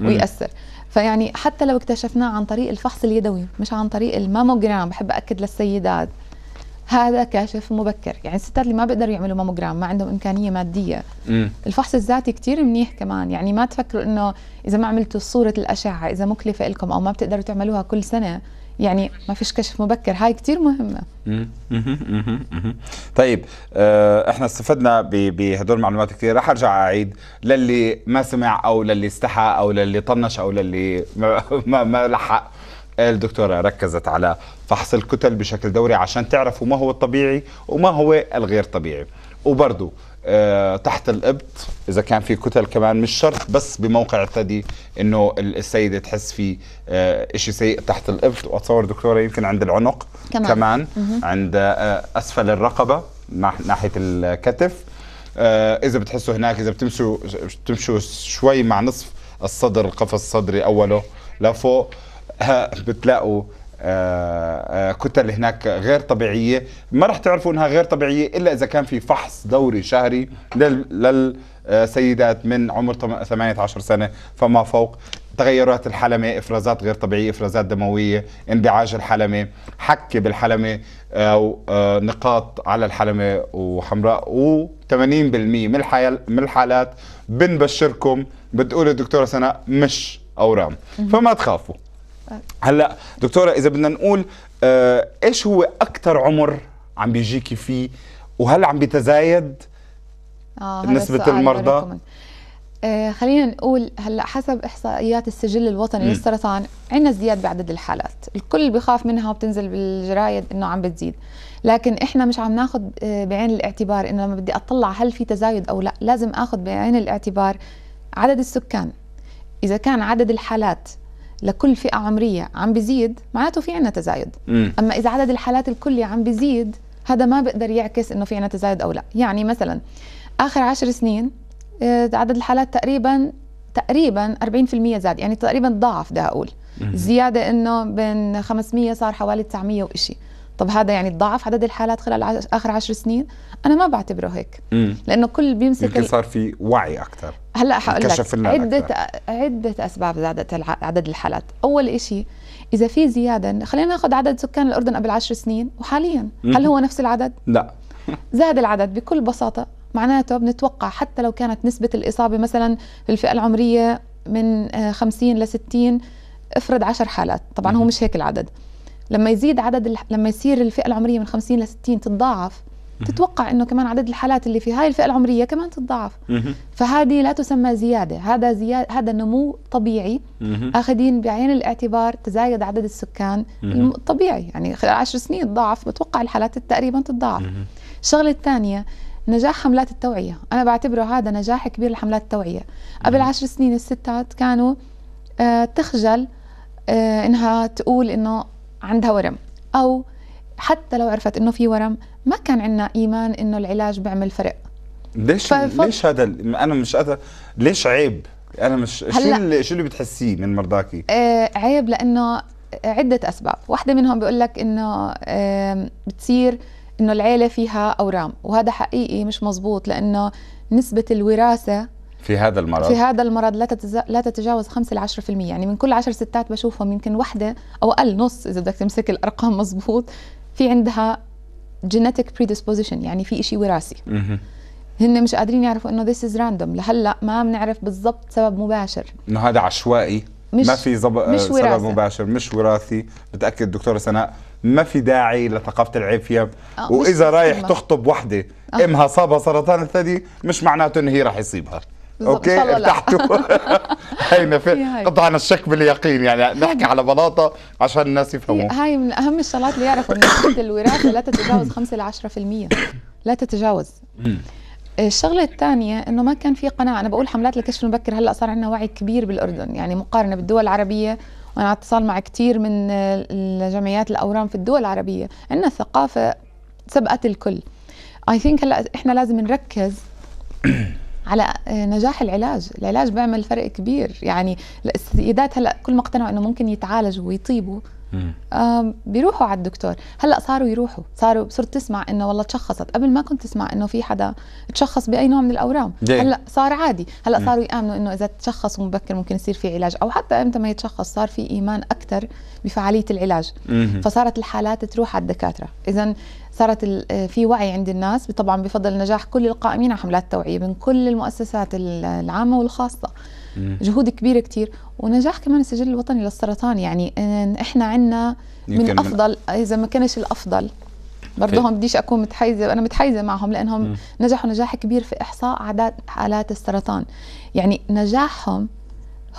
ويأثر فيعني حتى لو اكتشفناه عن طريق الفحص اليدوي مش عن طريق الماموجرام بحب أكد للسيدات هذا كاشف مبكر يعني الستات اللي ما بيقدروا يعملوا ماموجرام ما عندهم امكانيه ماديه مم. الفحص الذاتي كتير منيح كمان يعني ما تفكروا انه اذا ما عملتوا صوره الاشعه اذا مكلفه لكم او ما بتقدروا تعملوها كل سنه يعني ما فيش كشف مبكر هاي كتير مهمة طيب آه، احنا استفدنا بهدول المعلومات كثير رح ارجع اعيد للي ما سمع او للي استحى او للي طنش او للي ما, ما, ما لحق الدكتورة ركزت على فحص الكتل بشكل دوري عشان تعرفوا ما هو الطبيعي وما هو الغير طبيعي وبرضه آه، تحت القبط اذا كان في كتل كمان مش شرط بس بموقع الثدي انه السيده تحس في آه، شيء سيء تحت القبط واتصور دكتوره يمكن عند العنق كمان, كمان عند آه، اسفل الرقبه ناحيه الكتف اذا بتحسوا هناك اذا بتمشوا بتمشوا شوي مع نصف الصدر القفص الصدري اوله لفوق بتلاقوا آه، آه، كتل هناك غير طبيعية ما رح تعرفوا أنها غير طبيعية إلا إذا كان في فحص دوري شهري للسيدات آه، من عمر 18 سنة فما فوق تغيرات الحلمة إفرازات غير طبيعية إفرازات دموية اندعاج الحلمة حكة بالحلمة أو نقاط على الحلمة وحمراء و80% من من الحالات بنبشركم بتقول الدكتورة سناء مش أورام فما تخافوا هلا دكتوره اذا بدنا نقول آه ايش هو اكثر عمر عم بيجيكي فيه وهل عم بيتزايد آه نسبه المرضى آه خلينا نقول هلا حسب احصائيات السجل الوطني م. للسرطان عندنا ازدياد بعدد الحالات الكل بخاف منها وبتنزل بالجرايد انه عم بتزيد لكن احنا مش عم ناخذ آه، بعين الاعتبار انه لما بدي اطلع هل في تزايد او لا لازم اخذ بعين الاعتبار عدد السكان اذا كان عدد الحالات لكل فئه عمريه عم بزيد معناته في عنا تزايد م. اما اذا عدد الحالات الكلي عم بزيد هذا ما بقدر يعكس انه في عنا تزايد او لا يعني مثلا اخر عشر سنين آه، عدد الحالات تقريبا تقريبا 40% زاد يعني تقريبا ضعف بدي اقول الزياده انه بين 500 صار حوالي 900 وإشي طب هذا يعني تضاعف عدد الحالات خلال اخر عشر سنين انا ما بعتبره هيك مم. لانه كل بيمسك يمكن صار في وعي اكثر هلا حقول لك عده عده اسباب زادت عدد الحالات اول شيء اذا في زياده خلينا ناخذ عدد سكان الاردن قبل عشر سنين وحاليا مم. هل هو نفس العدد لا زاد العدد بكل بساطه معناته بنتوقع حتى لو كانت نسبه الاصابه مثلا في الفئه العمريه من 50 ل 60 افرض 10 حالات طبعا مم. هو مش هيك العدد لما يزيد عدد لما يصير الفئه العمريه من 50 ل 60 تتضاعف تتوقع انه كمان عدد الحالات اللي في هاي الفئه العمريه كمان تتضاعف فهذه لا تسمى زياده هذا زياده هذا نمو طبيعي اخذين بعين الاعتبار تزايد عدد السكان الطبيعي يعني خلال 10 سنين تضاعف بتوقع الحالات تقريبا تتضاعف الشغله الثانيه نجاح حملات التوعيه انا بعتبره هذا نجاح كبير لحملات التوعيه قبل 10 سنين الستات كانوا آه، تخجل آه، انها تقول انه عندها ورم أو حتى لو عرفت إنه في ورم ما كان عندنا إيمان إنه العلاج بيعمل فرق ليش ففض... ليش هذا أنا مش قادر ليش عيب أنا مش هلأ... شو اللي شو اللي بتحسيه من مرضاكي؟ آه عيب لأنه عدة أسباب واحدة منهم بيقول لك إنه آه بتصير إنه العيلة فيها أورام وهذا حقيقي مش مزبوط لأنه نسبة الوراثة في هذا المرض في هذا المرض لا لا تتجاوز 5 ل 10% يعني من كل 10 ستات بشوفهم يمكن وحده او اقل نص اذا بدك تمسك الارقام مزبوط في عندها جينيتك بريديسبوزيشن يعني في شيء وراثي هن مش قادرين يعرفوا انه ذس از راندوم لهلا ما بنعرف بالضبط سبب مباشر انه هذا عشوائي مش ما في زب... مش سبب وراثة. مباشر مش وراثي بتاكد دكتوره سناء ما في داعي لثقافه العافيه آه، واذا رايح تخطب وحده آه. امها صابها سرطان الثدي مش معناته انه هي راح يصيبها اوكي ارتحتوا هينا في قطعنا الشك باليقين يعني نحكي على بلاطه عشان الناس يفهموا هاي من اهم الشغلات اللي يعرفوا انه نسبه الوراثه لا تتجاوز 5 ل 10% لا تتجاوز الشغله الثانيه انه ما كان في قناعه انا بقول حملات الكشف المبكر هلا صار عندنا وعي كبير بالاردن يعني مقارنه بالدول العربيه وانا على اتصال مع كثير من جمعيات الاورام في الدول العربيه عندنا ثقافه سبقت الكل اي ثينك هلا احنا لازم نركز على آه، نجاح العلاج العلاج بيعمل فرق كبير يعني السيدات هلا كل ما اقتنعوا انه ممكن يتعالجوا ويطيبوا آه بيروحوا على الدكتور هلا صاروا يروحوا صاروا صرت تسمع انه والله تشخصت قبل ما كنت تسمع انه في حدا تشخص باي نوع من الاورام دي. هلا صار عادي هلا صاروا يامنوا انه اذا تشخصوا مبكر ممكن يصير في علاج او حتى امتى ما يتشخص صار في ايمان اكثر بفعاليه العلاج مم. فصارت الحالات تروح على الدكاتره اذا صارت آه، في وعي عند الناس طبعا بفضل نجاح كل القائمين على حملات توعية من كل المؤسسات العامة والخاصة جهود كبيرة كتير ونجاح كمان السجل الوطني للسرطان يعني احنا عنا من افضل اذا ما كانش الافضل برضه بديش اكون متحيزه انا متحيزه معهم لانهم نجحوا نجاح كبير في احصاء اعداد حالات السرطان يعني نجاحهم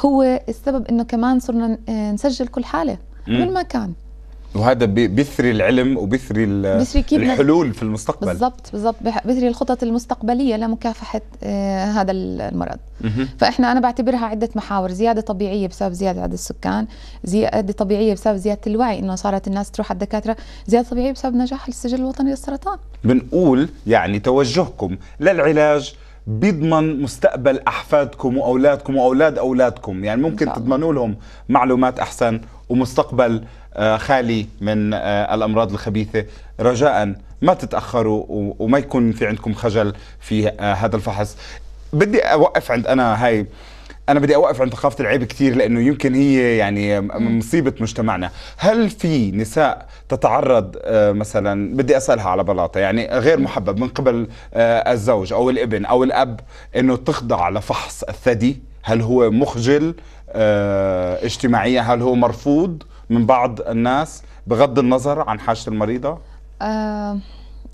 هو السبب انه كمان صرنا آه، نسجل كل حاله من ما كان وهذا بيثري العلم وبيثري الحلول في المستقبل بالضبط بالضبط بيثري الخطط المستقبليه لمكافحه آه، هذا المرض فاحنا انا بعتبرها عده محاور زياده طبيعيه بسبب زياده عدد السكان زياده طبيعيه بسبب زياده الوعي انه صارت الناس تروح على الدكاتره زياده طبيعيه بسبب نجاح السجل الوطني للسرطان بنقول يعني توجهكم للعلاج بيضمن مستقبل احفادكم واولادكم واولاد اولادكم يعني ممكن تضمنوا لهم معلومات احسن ومستقبل آه، خالي من آه، الأمراض الخبيثة رجاء ما تتأخروا وما يكون في عندكم خجل في آه، هذا الفحص بدي أوقف عند أنا هاي انا بدي اوقف عند ثقافه العيب كثير لانه يمكن هي يعني مصيبه مجتمعنا هل في نساء تتعرض مثلا بدي اسالها على بلاطه يعني غير محبب من قبل الزوج او الابن او الاب انه تخضع لفحص الثدي هل هو مخجل اجتماعيا هل هو مرفوض من بعض الناس بغض النظر عن حاجه المريضه أه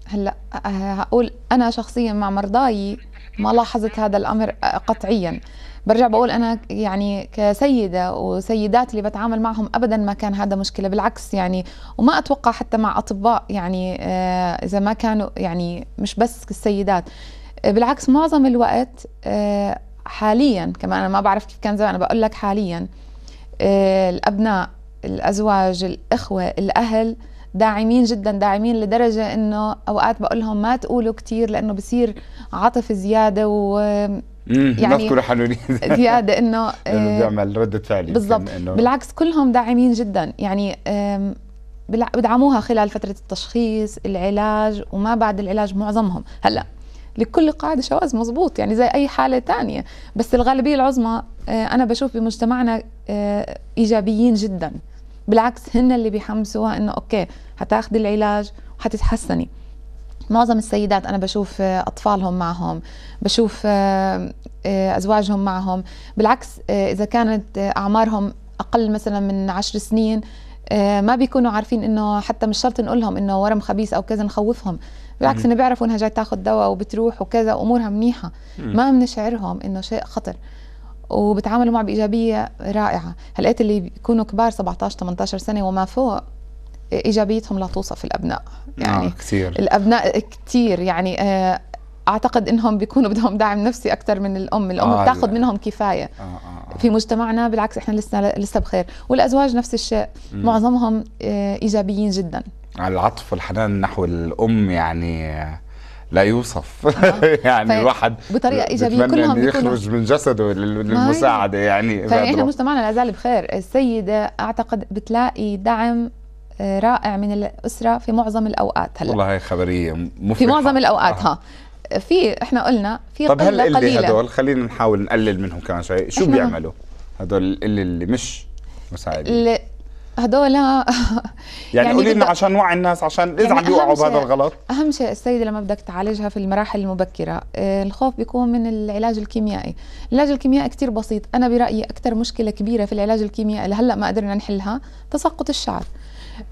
هلا آه، هقول انا شخصيا مع مرضاي ما لاحظت هذا الامر آه، قطعيا برجع بقول انا يعني كسيده وسيدات اللي بتعامل معهم ابدا ما كان هذا مشكله بالعكس يعني وما اتوقع حتى مع اطباء يعني آه، اذا ما كانوا يعني مش بس السيدات بالعكس معظم الوقت حاليا كمان انا ما بعرف كيف كان زمان انا بقول لك حاليا الابناء الازواج الاخوه الاهل داعمين جدا داعمين لدرجه انه اوقات بقول لهم ما تقولوا كثير لانه بصير عاطف زياده و يعني نذكر حنونية زيادة انه آه، بيعمل ردة فعل بالضبط بالعكس كلهم داعمين جدا يعني بدعموها خلال فترة التشخيص العلاج وما بعد العلاج معظمهم هلا لكل قاعدة شواذ مزبوط يعني زي أي حالة تانية بس الغالبية العظمى آه، أنا بشوف بمجتمعنا آه، إيجابيين جداً بالعكس هن اللي بيحمسوها انه اوكي حتاخذي العلاج وحتتحسني معظم السيدات انا بشوف اطفالهم معهم بشوف آه، ازواجهم معهم بالعكس آه، اذا كانت اعمارهم اقل مثلا من عشر سنين آه، ما بيكونوا عارفين انه حتى مش شرط نقول لهم انه ورم خبيث او كذا نخوفهم بالعكس انه بيعرفوا انها جاي تاخذ دواء وبتروح وكذا وامورها منيحه ما بنشعرهم انه شيء خطر وبتعاملوا معه بإيجابية رائعة هلقيت اللي بيكونوا كبار 17 18 سنة وما فوق إيجابيتهم لا توصف الأبناء آه، يعني آه كثير الأبناء كثير يعني آه، اعتقد انهم بيكونوا بدهم دعم نفسي اكثر من الام الام آه بتاخذ منهم كفايه آه آه آه. في مجتمعنا بالعكس احنا لسه لسه بخير والازواج نفس الشيء م. معظمهم آه، ايجابيين جدا العطف والحنان نحو الام يعني لا يوصف آه. يعني طيب، الواحد بطريقه ايجابيه كلهم يخرج من جسده للمساعده يعني فاحنا طيب، مجتمعنا لا زال بخير السيده اعتقد بتلاقي دعم آه، رائع من الاسره في معظم الاوقات هلا والله هي خبريه مفرحة. في معظم الاوقات آه. ها في احنا قلنا في طب هل اللي قليلة. هدول خلينا نحاول نقلل منهم كمان شوي شو بيعملوا هدول اللي, اللي مش مساعدين هذول آه، يعني, يعني قولي لنا عشان نوعي الناس عشان اذا يعني عم يوقعوا بهذا الغلط اهم شيء السيده لما بدك تعالجها في المراحل المبكره آه، الخوف بيكون من العلاج الكيميائي العلاج الكيميائي كثير بسيط انا برايي اكثر مشكله كبيره في العلاج الكيميائي لهلا ما قدرنا نحلها تساقط الشعر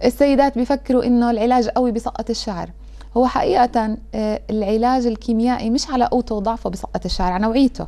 السيدات بيفكروا انه العلاج قوي بسقط الشعر هو حقيقة آه، العلاج الكيميائي مش على قوته وضعفه بسقط الشعر على نوعيته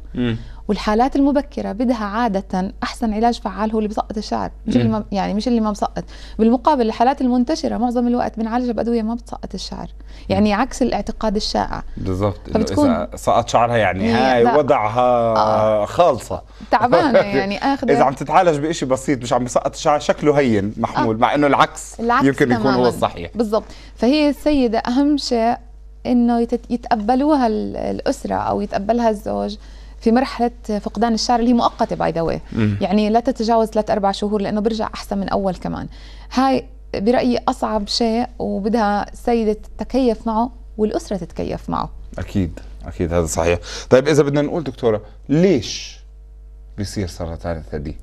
والحالات المبكره بدها عاده احسن علاج فعال هو اللي بسقط الشعر مش اللي ما يعني مش اللي ما بسقط بالمقابل الحالات المنتشره معظم الوقت بنعالجها بادويه ما بتسقط الشعر يعني عكس الاعتقاد الشائع بالضبط فبتكون اذا سقط شعرها يعني هاي وضعها آه. خالصه تعبانه يعني اخذ اذا عم تتعالج بشيء بسيط مش عم بسقط الشعر شكله هين محمول آه. مع انه العكس, العكس يمكن تماماً. يكون هو الصحيح بالضبط فهي السيده اهم شيء انه يتقبلوها الاسره او يتقبلها الزوج في مرحله فقدان الشعر اللي هي مؤقته باي ذا يعني لا تتجاوز ثلاث اربع شهور لانه برجع احسن من اول كمان هاي برايي اصعب شيء وبدها السيده تتكيف معه والاسره تتكيف معه اكيد اكيد هذا صحيح طيب اذا بدنا نقول دكتوره ليش بيصير سرطان الثدي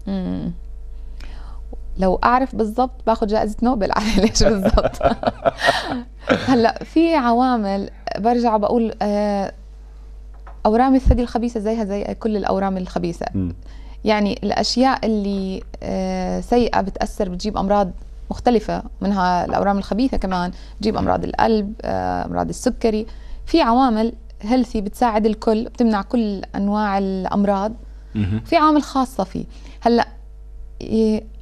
لو اعرف بالضبط باخذ جائزه نوبل على ليش بالضبط هلا في عوامل برجع بقول آه اورام الثدي الخبيثه زيها زي كل الاورام الخبيثه م. يعني الاشياء اللي آه، سيئه بتاثر بتجيب امراض مختلفه منها الاورام الخبيثه كمان بتجيب امراض القلب آه، امراض السكري في عوامل هيلثي بتساعد الكل بتمنع كل انواع الامراض في عوامل خاصه فيه هلا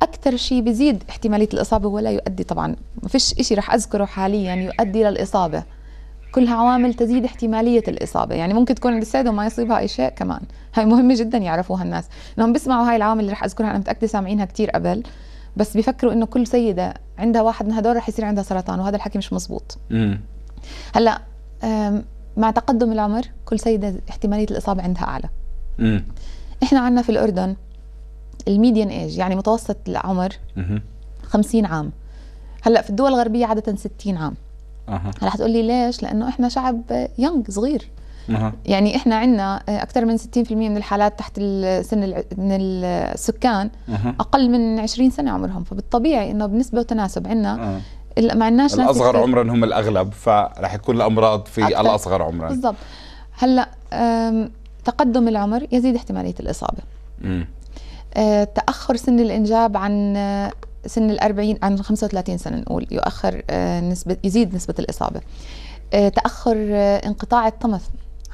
اكثر شيء بيزيد احتماليه الاصابه ولا يؤدي طبعا ما فيش شيء رح اذكره حاليا يؤدي للاصابه كلها عوامل تزيد احتمالية الإصابة يعني ممكن تكون عند السيدة وما يصيبها أي شيء كمان هاي مهمة جدا يعرفوها الناس إنهم بيسمعوا هاي العوامل اللي رح أذكرها أنا متأكدة سامعينها كتير قبل بس بيفكروا إنه كل سيدة عندها واحد من هدول رح يصير عندها سرطان وهذا الحكي مش مزبوط هلا مع تقدم العمر كل سيدة احتمالية الإصابة عندها أعلى مم. إحنا عنا في الأردن الميديان ايج يعني متوسط العمر مم. 50 عام هلا في الدول الغربية عادة 60 عام رح تقول لي ليش لانه احنا شعب يونغ صغير يعني احنا عندنا اكثر من 60% من الحالات تحت السن من السكان اقل من 20 سنه عمرهم فبالطبيعي انه بنسبه وتناسب عندنا ما عندناش الاصغر عمرا هم الاغلب فراح يكون الامراض في أكثر. الاصغر عمرا بالضبط هلا تقدم العمر يزيد احتماليه الاصابه آه، تاخر سن الانجاب عن سن الأربعين عن 35 سنة نقول يؤخر آه، نسبة يزيد نسبة الإصابة آه، تأخر آه، انقطاع الطمث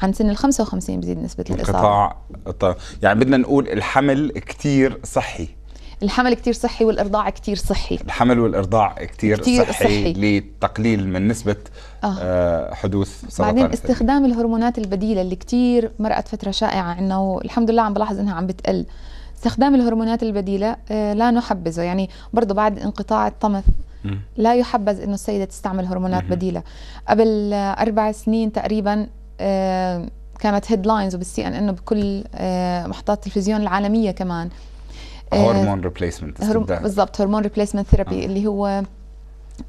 عن سن ال 55 بزيد نسبة الإصابة انقطاع يعني بدنا نقول الحمل كتير صحي الحمل كتير صحي والإرضاع كتير صحي الحمل والإرضاع كتير, كتير صحي, صحي لتقليل من نسبة آه. حدوث سرطان بعدين استخدام الهرمونات البديلة اللي كتير مرقت فترة شائعة عنا والحمد لله عم بلاحظ إنها عم بتقل استخدام الهرمونات البديلة آه، لا نحبذه يعني برضه بعد انقطاع الطمث لا يحبذ أنه السيدة تستعمل هرمونات بديلة قبل أربع سنين تقريبا آه، كانت هيدلاينز وبالسي ان انه بكل محطات التلفزيون العالميه كمان آه، هرمون ريبليسمنت بالضبط هرمون ريبليسمنت ثيرابي اللي هو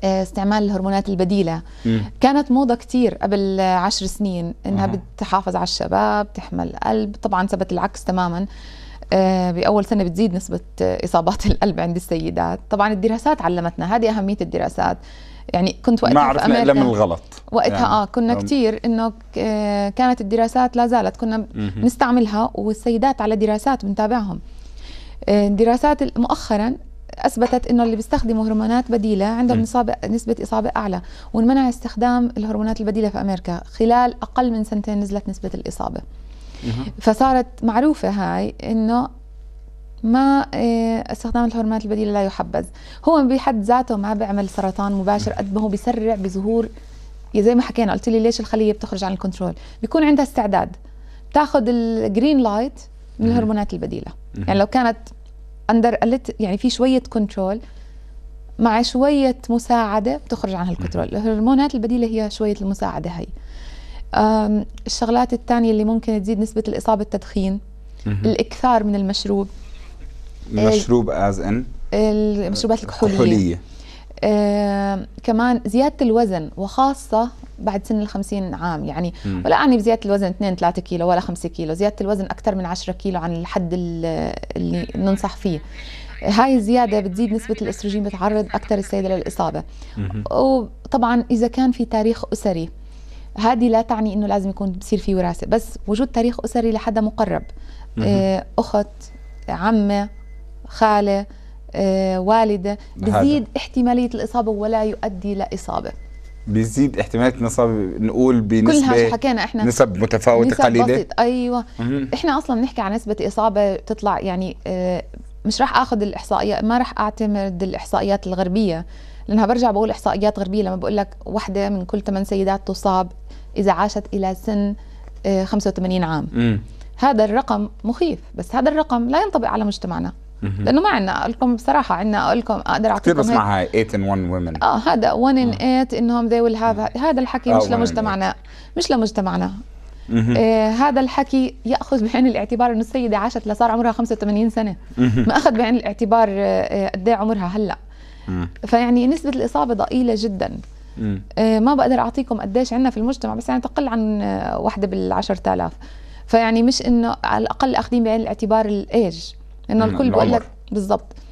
استعمال الهرمونات البديلة مم. كانت موضة كتير قبل عشر سنين إنها مم. بتحافظ على الشباب تحمل قلب طبعا ثبت العكس تماما آه، بأول سنة بتزيد نسبة آه، إصابات القلب عند السيدات طبعا الدراسات علمتنا هذه أهمية الدراسات يعني كنت وقتها ما عرفنا الا من الغلط وقتها يعني اه كنا كثير انه آه، كانت الدراسات لا زالت كنا نستعملها والسيدات على دراسات بنتابعهم دراسات مؤخرا اثبتت انه اللي بيستخدموا هرمونات بديله عندهم نصابة نسبه اصابه اعلى وانمنع استخدام الهرمونات البديله في امريكا خلال اقل من سنتين نزلت نسبه الاصابه فصارت معروفة هاي إنه ما إيه، استخدام الهرمونات البديلة لا يحبذ هو بحد ذاته ما بيعمل سرطان مباشر قد ما هو بيسرع بظهور زي ما حكينا قلت لي ليش الخلية بتخرج عن الكنترول بيكون عندها استعداد بتاخذ الجرين لايت من الهرمونات البديلة يعني لو كانت اندر قلت يعني في شوية كنترول مع شوية مساعدة بتخرج عن هالكنترول الهرمونات البديلة هي شوية المساعدة هي الشغلات الثانية اللي ممكن تزيد نسبة الإصابة التدخين الإكثار من المشروب المشروب از ان المشروبات الكحولية, الكحولية. آه، كمان زيادة الوزن وخاصة بعد سن 50 عام يعني م. ولا أعني بزيادة الوزن 2 3 كيلو ولا 5 كيلو زيادة الوزن أكثر من 10 كيلو عن الحد اللي ننصح فيه هاي الزيادة بتزيد نسبة الأستروجين بتعرض أكثر السيدة للإصابة م. وطبعا إذا كان في تاريخ أسري هذه لا تعني انه لازم يكون بصير في وراثه بس وجود تاريخ اسري لحدا مقرب آه اخت عمه خاله آه، والده بزيد هذا. احتماليه الاصابه ولا يؤدي لاصابه بيزيد احتماليه الاصابه نقول بنسبه كلها حكينا احنا نسب متفاوته نسب قليله بسيط ايوه مم. احنا اصلا بنحكي عن نسبه اصابه بتطلع يعني آه، مش راح اخذ الاحصائيه ما راح اعتمد الاحصائيات الغربيه لانها برجع بقول احصائيات غربيه لما بقول لك وحده من كل ثمان سيدات تصاب اذا عاشت الى سن 85 آه، عام هذا الرقم مخيف بس هذا الرقم لا ينطبق على مجتمعنا لانه ما عندنا اقول لكم بصراحه عندنا اقول لكم اقدر اعطيكم كثير بسمعها 8 ان 1 women اه هذا 1 ان 8 انهم they will have هذا الحكي مش oh, لمجتمعنا مش لمجتمعنا آه هذا الحكي ياخذ بعين الاعتبار انه السيده عاشت لصار عمرها 85 سنه ما اخذ بعين الاعتبار آه، آه، قد آه عمرها هلا فيعني نسبه الاصابه ضئيله جدا آه، ما بقدر اعطيكم قديش عندنا في المجتمع بس يعني تقل عن آه، وحده بالعشر آلاف فيعني مش انه على الاقل اخذين بعين الاعتبار الايج انه الكل بقول لك بالضبط